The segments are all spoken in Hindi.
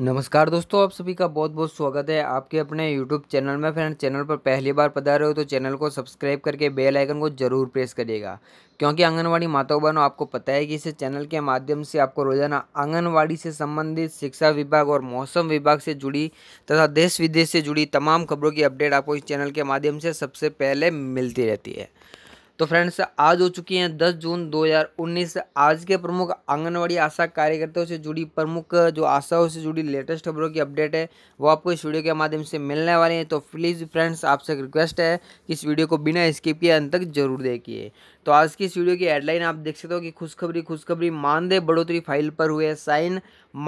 नमस्कार दोस्तों आप सभी का बहुत बहुत स्वागत है आपके अपने YouTube चैनल में फ्रेंड चैनल पर पहली बार रहे हो तो चैनल को सब्सक्राइब करके बेल आइकन को जरूर प्रेस करिएगा क्योंकि आंगनवाड़ी माताओं बहनों आपको पता है कि इस चैनल के माध्यम से आपको रोजाना आंगनवाड़ी से संबंधित शिक्षा विभाग और मौसम विभाग से जुड़ी तथा देश विदेश से जुड़ी तमाम खबरों की अपडेट आपको इस चैनल के माध्यम से सबसे पहले मिलती रहती है तो फ्रेंड्स आज हो चुकी हैं 10 जून 2019 आज के प्रमुख आंगनवाड़ी आशा कार्यकर्ताओं से जुड़ी प्रमुख जो आशाओं से जुड़ी लेटेस्ट खबरों की अपडेट है वो आपको इस वीडियो के माध्यम से मिलने वाले हैं तो प्लीज़ फ्रेंड्स आपसे रिक्वेस्ट है कि इस वीडियो को बिना स्किप किए अंत तक जरूर देखिए तो आज की इस वीडियो की हेडलाइन आप देख सकते हो कि खुशखबरी खुशखबरी मानदेय बढ़ोतरी फाइल पर हुए साइन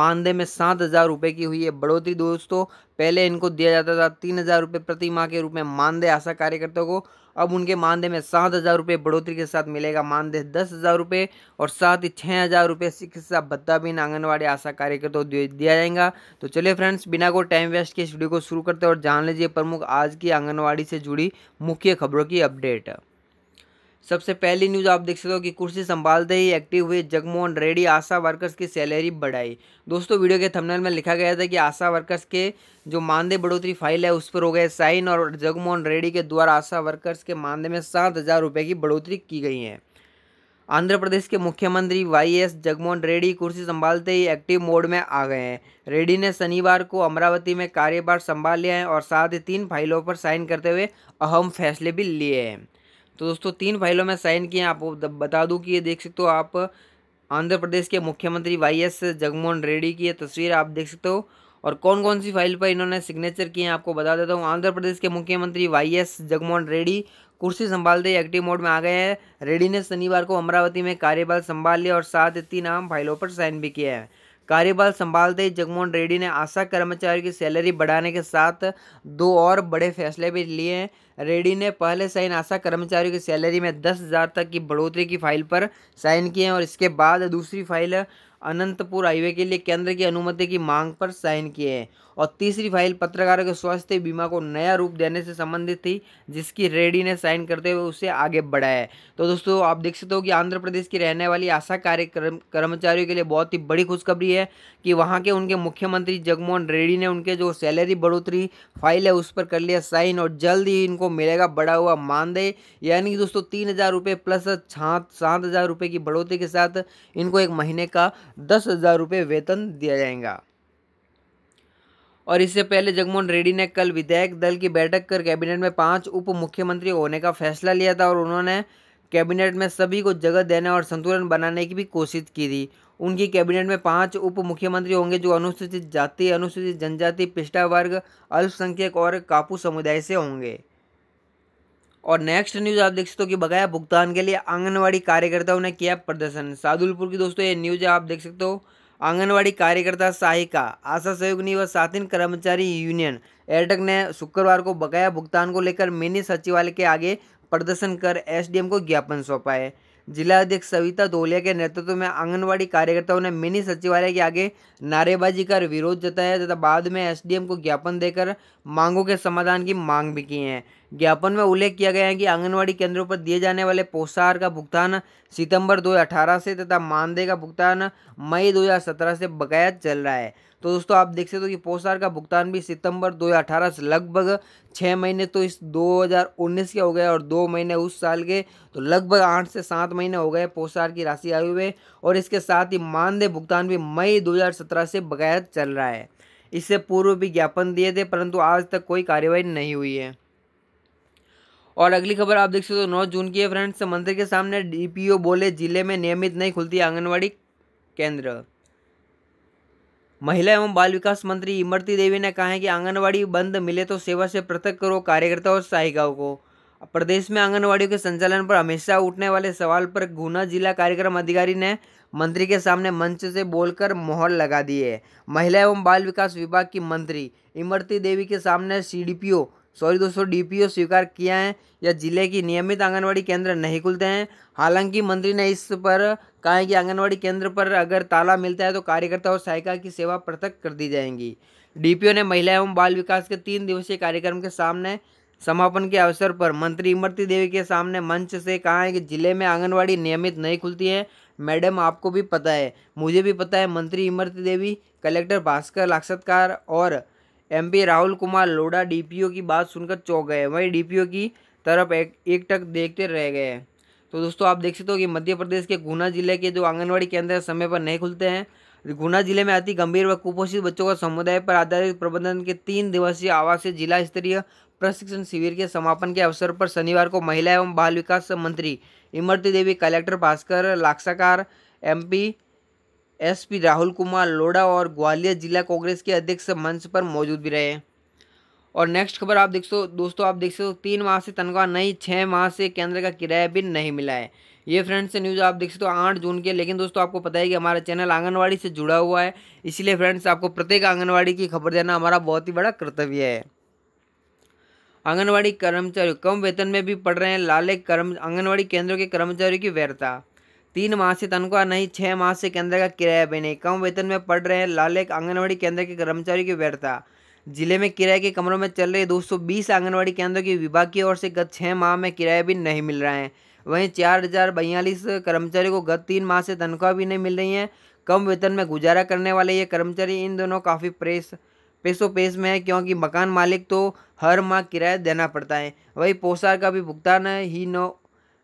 मानदेय में सात हज़ार रुपये की हुई है बढ़ोतरी दोस्तों पहले इनको दिया जाता था तीन हज़ार रुपये प्रति माह के रूप में मानदेय आशा कार्यकर्ताओं को अब उनके मानदेय में सात हज़ार रुपये बढ़ोतरी के साथ मिलेगा मानदेय दस हज़ार रुपये और साथ ही छः हज़ार रुपये चिकित्सा भत्ता भी इन आंगनबाड़ी आशा कार्यकर्ताओं को दिया जाएगा तो चलिए फ्रेंड्स बिना कोई टाइम वेस्ट के इस वीडियो को शुरू करते हैं और जान लीजिए प्रमुख आज की आंगनबाड़ी से जुड़ी मुख्य खबरों की अपडेट सबसे पहली न्यूज़ आप देख सकते हो कि कुर्सी संभालते ही एक्टिव हुए जगमोहन रेड्डी आशा वर्कर्स की सैलरी बढ़ाई दोस्तों वीडियो के थंबनेल में लिखा गया था कि आशा वर्कर्स के जो मानदेय बढ़ोतरी फाइल है उस पर हो गए साइन और जगमोहन रेड्डी के द्वारा आशा वर्कर्स के मानदेय में सात हज़ार रुपये की बढ़ोतरी की गई है आंध्र प्रदेश के मुख्यमंत्री वाई एस जगमोहन रेड्डी कुर्सी संभालते ही एक्टिव मोड में आ गए हैं रेड्डी ने शनिवार को अमरावती में कार्यभार संभाल लिया है और साथ ही तीन फाइलों पर साइन करते हुए अहम फैसले भी लिए हैं तो दोस्तों तीन फाइलों में साइन किए आप बता दूँ कि ये देख सकते हो आप आंध्र प्रदेश के मुख्यमंत्री वाई एस जगमोहन रेड्डी की ये तस्वीर आप देख सकते हो और कौन कौन सी फाइल पर इन्होंने सिग्नेचर किए हैं आपको बता देता हूँ आंध्र प्रदेश के मुख्यमंत्री वाई एस जगमोहन रेड्डी कुर्सी संभालते एक्टिव मोड में आ गए हैं रेड्डी ने शनिवार को अमरावती में कार्यबल संभाल लिया और साथ ही तीन आम फाइलों पर साइन भी किया है कार्यबल संभालते ही जगमोहन रेड्डी ने आशा कर्मचारी की सैलरी बढ़ाने के साथ दो और बड़े फैसले भी लिए हैं रेड्डी ने पहले साइन आशा कर्मचारियों की सैलरी में दस हज़ार तक की बढ़ोतरी की फाइल पर साइन किए हैं और इसके बाद दूसरी फाइल अनंतपुर हाईवे के लिए केंद्र की अनुमति की मांग पर साइन किए हैं और तीसरी फाइल पत्रकारों के स्वास्थ्य बीमा को नया रूप देने से संबंधित थी जिसकी रेड्डी ने साइन करते हुए उसे आगे बढ़ाया है तो दोस्तों आप देख सकते हो कि आंध्र प्रदेश की रहने वाली आशा कार्य कर्मचारियों के लिए बहुत ही बड़ी खुशखबरी है कि वहाँ के उनके मुख्यमंत्री जगमोहन रेड्डी ने उनके जो सैलरी बढ़ोतरी फाइल है उस पर कर लिया साइन और जल्द ही इनको को मिलेगा बढ़ा हुआ मानदेय यानी कि दोस्तों तीन हज़ार रुपये प्लस सात सात हज़ार रुपये की बढ़ोतरी के साथ इनको एक महीने का दस हज़ार रुपये वेतन दिया जाएगा और इससे पहले जगमोहन रेड्डी ने कल विधायक दल की बैठक कर कैबिनेट में पांच उप मुख्यमंत्री होने का फैसला लिया था और उन्होंने कैबिनेट में सभी को जगह देने और संतुलन बनाने की भी कोशिश की थी उनकी कैबिनेट में पांच उप मुख्यमंत्री होंगे जो अनुसूचित जाति अनुसूचित जनजाति पिछड़ा वर्ग अल्पसंख्यक और कापू समुदाय से होंगे और नेक्स्ट न्यूज़ आप देख सकते हो कि बकाया भुगतान के लिए आंगनवाड़ी कार्यकर्ताओं ने किया प्रदर्शन सादुलपुर की दोस्तों ये न्यूज़ आप देख सकते हो आंगनवाड़ी कार्यकर्ता सहायिका आशा सहयोगी व साथीन कर्मचारी यूनियन एयरटेक ने शुक्रवार को बकाया भुगतान को लेकर मिनी सचिवालय के आगे प्रदर्शन कर एसडीएम को ज्ञापन सौंपा है जिला अध्यक्ष सविता धोलिया के नेतृत्व में आंगनवाड़ी कार्यकर्ताओं ने मिनी सचिवालय के आगे नारेबाजी कर विरोध जताया तथा बाद में एसडीएम को ज्ञापन देकर मांगों के समाधान की मांग भी की है ज्ञापन में उल्लेख किया गया है कि आंगनवाड़ी केंद्रों पर दिए जाने वाले पोषाहार का भुगतान सितंबर 2018 से तथा मानदेय का भुगतान मई 2017 से बकाया चल रहा है तो दोस्तों आप देख सकते हो कि पोषाहार का भुगतान भी सितंबर 2018 से लगभग छः महीने तो इस 2019 के हो गए और दो महीने उस साल के तो लगभग आठ से सात महीने हो गए पोषाहार की राशि आए हुए और इसके साथ ही मानदेय भुगतान भी मई दो से बकाया चल रहा है इससे पूर्व भी ज्ञापन दिए थे परंतु आज तक कोई कार्रवाई नहीं हुई है और अगली खबर आप देख सकते हो नौ जून की है फ्रेंड्स मंदिर के सामने डीपीओ बोले जिले में नियमित नहीं खुलती आंगनबाड़ी केंद्र महिला एवं बाल विकास मंत्री इमरती देवी ने कहा है कि आंगनवाड़ी बंद मिले तो सेवा से पृथक करो कार्यकर्ता और सहायिकाओं को प्रदेश में आंगनवाड़ियों के संचालन पर हमेशा उठने वाले सवाल पर गुना जिला कार्यक्रम अधिकारी ने मंत्री के सामने मंच से बोलकर मोहर लगा दी है महिला एवं बाल विकास विभाग की मंत्री इमरती देवी के सामने सीडीपीओ सॉरी दोस्तों डीपीओ स्वीकार किया है या जिले की नियमित आंगनवाड़ी केंद्र नहीं खुलते हैं हालांकि मंत्री ने इस पर कहा है कि आंगनवाड़ी केंद्र पर अगर ताला मिलता है तो कार्यकर्ता और सहायिका की सेवा पृथक कर दी जाएंगी डीपीओ ने महिला एवं बाल विकास के तीन दिवसीय कार्यक्रम के सामने समापन के अवसर पर मंत्री इमरती देवी के सामने मंच से कहा है कि जिले में आंगनवाड़ी नियमित नहीं खुलती है मैडम आपको भी पता है मुझे भी पता है मंत्री इमरती देवी कलेक्टर भास्कर लाक्षतकार और एमपी राहुल कुमार लोढ़ा डीपीओ की बात सुनकर चौंक गए वहीं डीपीओ की तरफ एक एक टक देखते रह गए तो दोस्तों आप देख सकते हो कि मध्य प्रदेश के गुना जिले के जो आंगनबाड़ी केंद्र समय पर नहीं खुलते हैं गुना जिले में अति गंभीर व कुपोषित बच्चों का समुदाय पर आधारित प्रबंधन के तीन दिवसीय आवासीय जिला स्तरीय प्रशिक्षण शिविर के समापन के अवसर पर शनिवार को महिला एवं बाल विकास मंत्री Imarti Devi collector Bhaskar Lakshakar MP SP Rahul Kumar Lodha और ग्वालियर जिला कांग्रेस के अध्यक्ष मंच पर मौजूद भी रहे और नेक्स्ट खबर आप देख सो दोस्तों आप देख सकते हो तीन माह से तनख्वाह नहीं छः माह से केंद्र का किराया भी नहीं मिला है ये फ्रेंड्स से न्यूज़ आप देख सकते हो आठ जून के लेकिन दोस्तों आपको पता है कि हमारा चैनल आंगनवाड़ी से जुड़ा हुआ है इसलिए फ्रेंड्स आपको प्रत्येक आंगनवाड़ी की खबर देना हमारा बहुत ही बड़ा कर्तव्य है आंगनवाड़ी कर्मचारी कम वेतन में भी पढ़ रहे हैं लाले कर्म आंगनवाड़ी केंद्रों के कर्मचारियों की व्यर्था तीन माह से तनख्वाह नहीं छः माह से केंद्र का किराया भी नहीं कम वेतन में पड़ रहे हैं लालेक आंगनबाड़ी केंद्र के कर्मचारी की व्यर्थता जिले में किराए के कमरों में चल रहे 220 आंगनबाड़ी केंद्रों की विभाग की ओर से गत छः माह में किराया भी नहीं मिल रहा है वहीं चार हजार बयालीस कर्मचारियों को गत तीन माह से तनख्वाह भी नहीं मिल रही है कम वेतन में गुजारा करने वाले ये कर्मचारी इन दोनों काफ़ी प्रेस पेशो पेस में है क्योंकि मकान मालिक तो हर माह किराया देना पड़ता है वही पोशाक का भी भुगतान ही न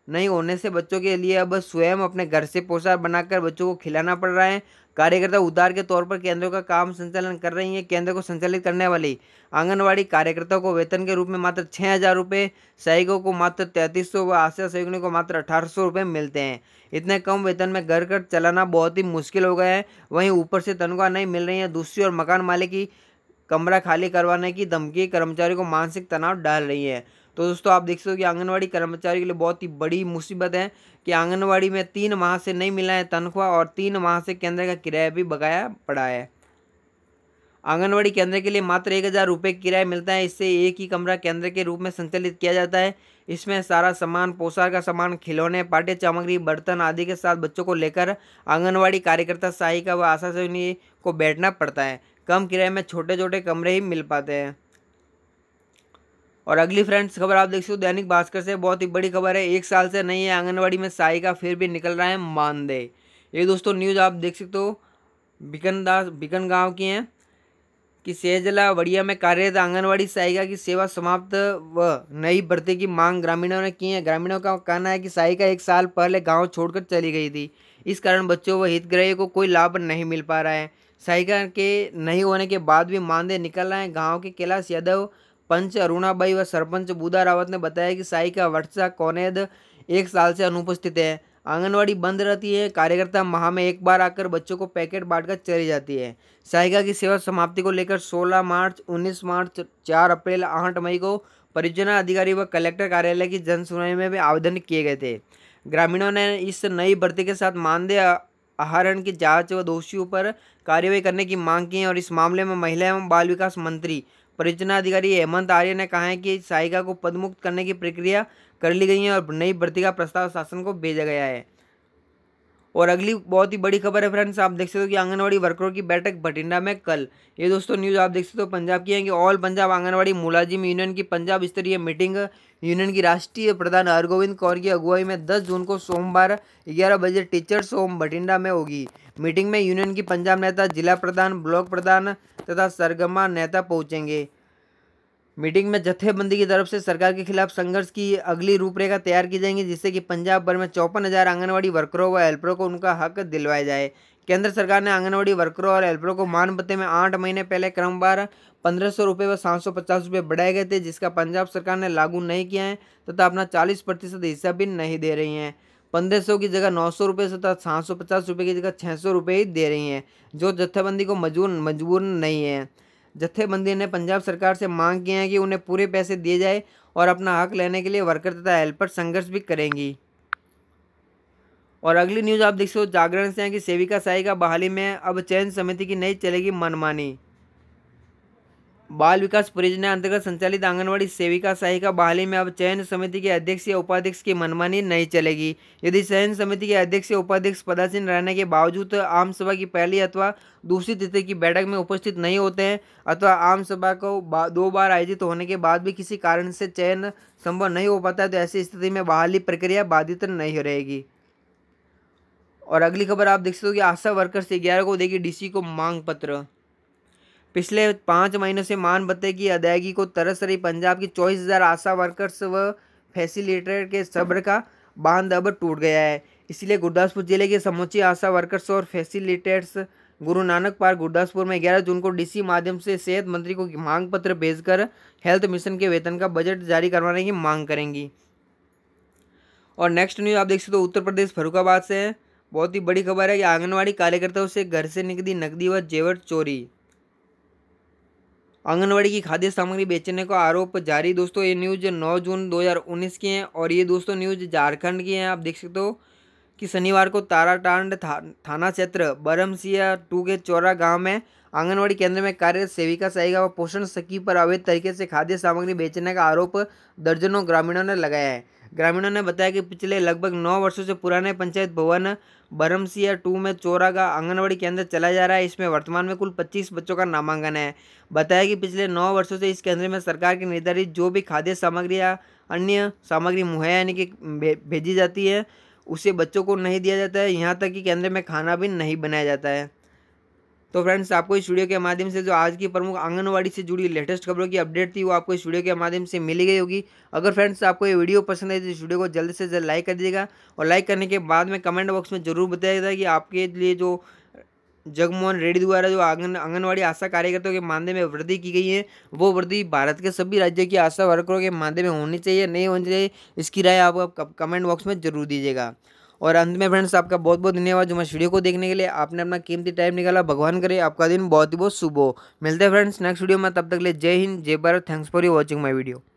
नहीं होने से बच्चों के लिए अब स्वयं अपने घर से पोषाहार बनाकर बच्चों को खिलाना पड़ रहा है कार्यकर्ता उदार के तौर पर केंद्रों का काम संचालन कर रही है केंद्र को संचालित करने वाली आंगनवाड़ी कार्यकर्ताओं को वेतन के रूप में मात्र छः हज़ार रुपये सहायकों को मात्र तैंतीस सौ व आशा सहयोगियों को मात्र अठारह सौ रुपये मिलते हैं इतने कम वेतन में घर घर चलाना बहुत ही मुश्किल हो गया है वहीं ऊपर से तनख्वाह नहीं मिल रही है दूसरी और मकान मालिक की कमरा खाली करवाने की धमकी कर्मचारी को मानसिक तनाव डाल रही है तो दोस्तों आप देख सकते हो कि आंगनवाड़ी कर्मचारी के लिए बहुत ही बड़ी मुसीबत है कि आंगनवाड़ी में तीन माह से नहीं मिला है तनख्वाह और तीन माह से केंद्र का किराया भी बकाया पड़ा है आंगनवाड़ी केंद्र के लिए मात्र एक हज़ार रुपये किराया मिलता है इससे एक ही कमरा केंद्र के रूप में संचालित किया जाता है इसमें सारा सामान पोशाक का सामान खिलौने पाठ्य सामग्री बर्तन आदि के साथ बच्चों को लेकर आंगनवाड़ी कार्यकर्ता सहायिका व आशा सहनी को बैठना पड़ता है कम किराए में छोटे छोटे कमरे ही मिल पाते हैं और अगली फ्रेंड्स खबर आप देख सकते हो दैनिक भास्कर से बहुत ही बड़ी खबर है एक साल से नहीं है आंगनबाड़ी में साई का फिर भी निकल रहा है मानदेय ये दोस्तों न्यूज़ आप देख सकते हो बिकन दास बिकन गाँव की हैं कि सेजला वड़िया में कार्यरत आंगनबाड़ी सहायिका की सेवा समाप्त व नई भर्ती की मांग ग्रामीणों ने की है ग्रामीणों का कहना है कि सहायिका एक साल पहले गांव छोड़कर चली गई थी इस कारण बच्चों व हितग्राहियों को कोई लाभ नहीं मिल पा रहा है सहायिका के नहीं होने के बाद भी मानदेय निकल रहे हैं गाँव के कैलाश यादव पंच अरुणाबाई व सरपंच बूदा रावत ने बताया कि साई का वर्षा कौनेद एक साल से अनुपस्थित है आंगनवाड़ी बंद रहती है कार्यकर्ता माह में एक बार आकर बच्चों को पैकेट बांटकर चली जाती है सहायिका की सेवा समाप्ति को लेकर 16 मार्च 19 मार्च 4 अप्रैल आठ मई को परियोजना अधिकारी व कलेक्टर कार्यालय की जन सुनवाई में भी आवेदन किए गए थे ग्रामीणों ने इस नई भर्ती के साथ मानदेय आहरण की जांच व दोषियों पर कार्यवाही करने की मांग की है और इस मामले में महिला एवं बाल विकास मंत्री परियोजना अधिकारी हेमंत आर्य ने कहा है कि सहायिका को पदमुक्त करने की प्रक्रिया कर ली गई है और नई भर्ती का प्रस्ताव शासन को भेजा गया है और अगली बहुत ही बड़ी खबर है फ्रेंड्स आप देख सकते हो कि आंगनवाड़ी वर्करों की बैठक भटिंडा में कल ये दोस्तों न्यूज़ आप देख सकते हो पंजाब की है कि ऑल पंजाब आंगनवाड़ी मुलाजिम यूनियन की पंजाब स्तरीय मीटिंग यूनियन की राष्ट्रीय प्रधान हरगोविंद कौर की अगुवाई में 10 जून को सोमवार 11 बजे टीचर्स होम भटिंडा में होगी मीटिंग में यूनियन की पंजाब नेता जिला प्रधान ब्लॉक प्रधान तथा सरगमा नेता पहुंचेंगे मीटिंग में जत्थेबंदी की तरफ से सरकार के खिलाफ संघर्ष की अगली रूपरेखा तैयार की जाएंगी जिससे कि पंजाब भर में चौपन हज़ार आंगनबाड़ी वर्करों व हेल्परों को उनका हक दिलवाया जाए केंद्र सरकार ने आंगनबाड़ी वर्करों और हेल्परों को मान में आठ महीने पहले क्रमवार पंद्रह सौ रुपये व सात सौ पचास रुपये बढ़ाए गए थे जिसका पंजाब सरकार ने लागू नहीं किया है तथा तो अपना चालीस प्रतिशत हिस्सा भी नहीं दे रही हैं पंद्रह सौ की जगह नौ सौ रुपये से तथा सात सौ पचास रुपये की जगह छः सौ रुपये ही दे रही हैं जो जत्थेबंदी को मजबूर मजबूर नहीं है जत्थेबंदी ने पंजाब सरकार से मांग की है कि उन्हें पूरे पैसे दिए जाए और अपना हक लेने के लिए वर्कर तथा हेल्पर संघर्ष भी करेंगी और अगली न्यूज़ आप देख सकते हो जागरण से हैं कि सेविका साई का बहाली में अब चयन समिति की नहीं चलेगी मनमानी बाल विकास परियोजना अंतर्गत संचालित आंगनवाड़ी सेविका सहायिका बहाली में अब चयन समिति के अध्यक्ष या उपाध्यक्ष की मनमानी नहीं चलेगी यदि चयन समिति के अध्यक्ष या उपाध्यक्ष पदासीन रहने के बावजूद आम सभा की पहली अथवा दूसरी तिथि की बैठक में उपस्थित नहीं होते हैं अथवा आम सभा को बा, दो बार आयोजित होने के बाद भी किसी कारण से चयन संभव नहीं हो पाता है तो ऐसी स्थिति में बहाली प्रक्रिया बाधित नहीं रहेगी और अगली खबर आप देख सकते हो कि आशा वर्कर्स ग्यारह को देगी डीसी को मांग पत्र पिछले पाँच महीनों से मान भत्ते की अदायगी को तरस रही पंजाब की चौबीस हज़ार आशा वर्कर्स व फैसिलिटेटर के सब्र का बांध अब टूट गया है इसलिए गुरदासपुर जिले के समुची आशा वर्कर्स और फैसिलिटेटर्स गुरु नानक पार्क गुरदासपुर में 11 जून को डीसी माध्यम से सेहत मंत्री को मांग पत्र भेजकर हेल्थ मिशन के वेतन का बजट जारी करवाने की मांग करेंगी और नेक्स्ट न्यूज़ आप देख सकते हो उत्तर प्रदेश फरुखाबाद से बहुत ही बड़ी खबर है कि आंगनबाड़ी कार्यकर्ताओं से घर से निकली नकदी व जेवर चोरी आंगनवाड़ी की खाद्य सामग्री बेचने का आरोप जारी दोस्तों ये न्यूज़ 9 जून 2019 की है और ये दोस्तों न्यूज़ झारखंड की है आप देख सकते हो कि शनिवार को ताराटांड था, थाना क्षेत्र बरमसिया टू के चौरा गांव में आंगनवाड़ी केंद्र में कार्यरत सेविका सहायिका व पोषण सखी पर अवैध तरीके से खाद्य सामग्री बेचने का आरोप दर्जनों ग्रामीणों ने लगाया है ग्रामीणों ने बताया कि पिछले लगभग नौ वर्षों से पुराने पंचायत भवन बरमसिया टू में चोरा का आंगनबाड़ी केंद्र चलाया जा रहा है इसमें वर्तमान में कुल 25 बच्चों का नामांकन है बताया कि पिछले नौ वर्षों से इस केंद्र में सरकार की निर्धारित जो भी खाद्य सामग्री या अन्य सामग्री मुहैया यानी कि भेजी जाती है उसे बच्चों को नहीं दिया जाता है यहाँ तक कि केंद्र में खाना भी नहीं बनाया जाता है तो फ्रेंड्स आपको इस वीडियो के माध्यम से जो आज की प्रमुख आंगनवाड़ी से जुड़ी लेटेस्ट खबरों की अपडेट थी वो आपको इस वीडियो के माध्यम से मिली गई होगी अगर फ्रेंड्स आपको ये वीडियो पसंद है तो इस वीडियो को जल्द से जल्द लाइक कर दीजिएगा और लाइक करने के बाद में कमेंट बॉक्स में जरूर बताइएगा कि आपके लिए जो जगमोहन रेड्डी द्वारा जो आंगन आंगनबाड़ी आशा कार्यकर्ताओं के मानदे में वृद्धि की गई है वो वृद्धि भारत के सभी राज्यों की आशा वर्करों के मानदे में होनी चाहिए नहीं होनी चाहिए इसकी राय आप कमेंट बॉक्स में जरूर दीजिएगा और अंत में फ्रेंड्स आपका बहुत बहुत धन्यवाद जो मैं वीडियो को देखने के लिए आपने अपना कीमती टाइम निकाला भगवान करे आपका दिन बहुत ही बहुत शुभ हो मिलते हैं फ्रेंड्स नेक्स्ट वीडियो में तब तक ले जय हिंद जय Bharat thanks for you watching my video